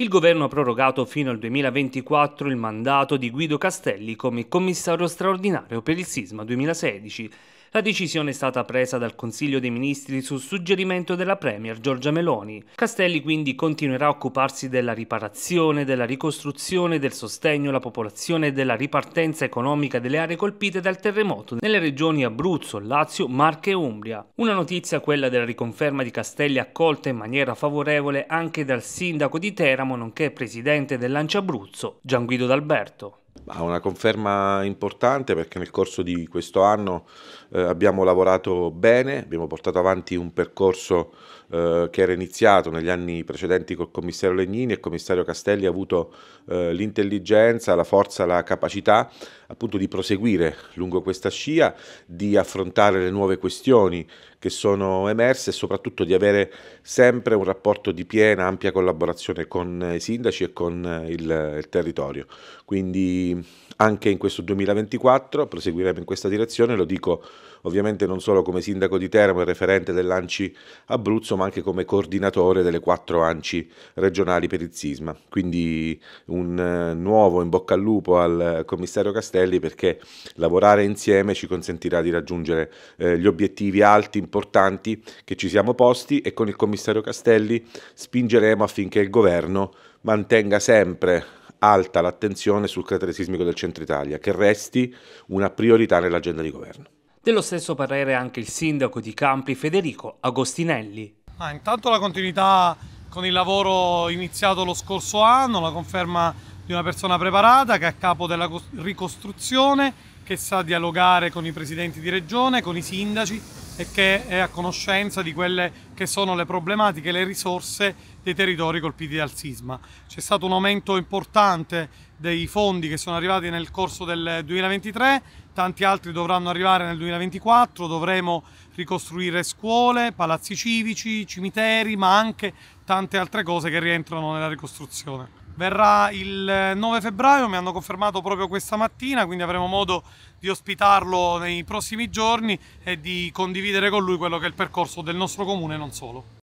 Il governo ha prorogato fino al 2024 il mandato di Guido Castelli come commissario straordinario per il sisma 2016 la decisione è stata presa dal Consiglio dei Ministri su suggerimento della Premier Giorgia Meloni. Castelli quindi continuerà a occuparsi della riparazione, della ricostruzione, del sostegno alla popolazione e della ripartenza economica delle aree colpite dal terremoto nelle regioni Abruzzo, Lazio, Marche e Umbria. Una notizia quella della riconferma di Castelli accolta in maniera favorevole anche dal sindaco di Teramo nonché presidente dell'Ancia Abruzzo, Gianguido D'Alberto. Ha una conferma importante perché nel corso di questo anno eh, abbiamo lavorato bene, abbiamo portato avanti un percorso eh, che era iniziato negli anni precedenti col commissario Legnini e il commissario Castelli ha avuto eh, l'intelligenza, la forza, la capacità appunto di proseguire lungo questa scia, di affrontare le nuove questioni che sono emerse e soprattutto di avere sempre un rapporto di piena, ampia collaborazione con i sindaci e con il, il territorio. Quindi anche in questo 2024 proseguiremo in questa direzione, lo dico ovviamente non solo come sindaco di Teramo e referente dell'ANCI Abruzzo, ma anche come coordinatore delle quattro ANCI regionali per il sisma. Quindi un eh, nuovo in bocca al lupo al commissario Castelli perché lavorare insieme ci consentirà di raggiungere eh, gli obiettivi alti, importanti che ci siamo posti e con il commissario Castelli spingeremo affinché il governo mantenga sempre alta l'attenzione sul cratere sismico del centro Italia, che resti una priorità nell'agenda di governo. Dello stesso parere anche il sindaco di Campi Federico Agostinelli. Ah, intanto la continuità con il lavoro iniziato lo scorso anno, la conferma di una persona preparata che è a capo della ricostruzione, che sa dialogare con i presidenti di regione, con i sindaci e che è a conoscenza di quelle che sono le problematiche e le risorse dei territori colpiti dal sisma. C'è stato un aumento importante dei fondi che sono arrivati nel corso del 2023, tanti altri dovranno arrivare nel 2024, dovremo ricostruire scuole, palazzi civici, cimiteri, ma anche tante altre cose che rientrano nella ricostruzione. Verrà il 9 eh, febbraio, mi hanno confermato proprio questa mattina, quindi avremo modo di ospitarlo nei prossimi giorni e di condividere con lui quello che è il percorso del nostro comune e non solo.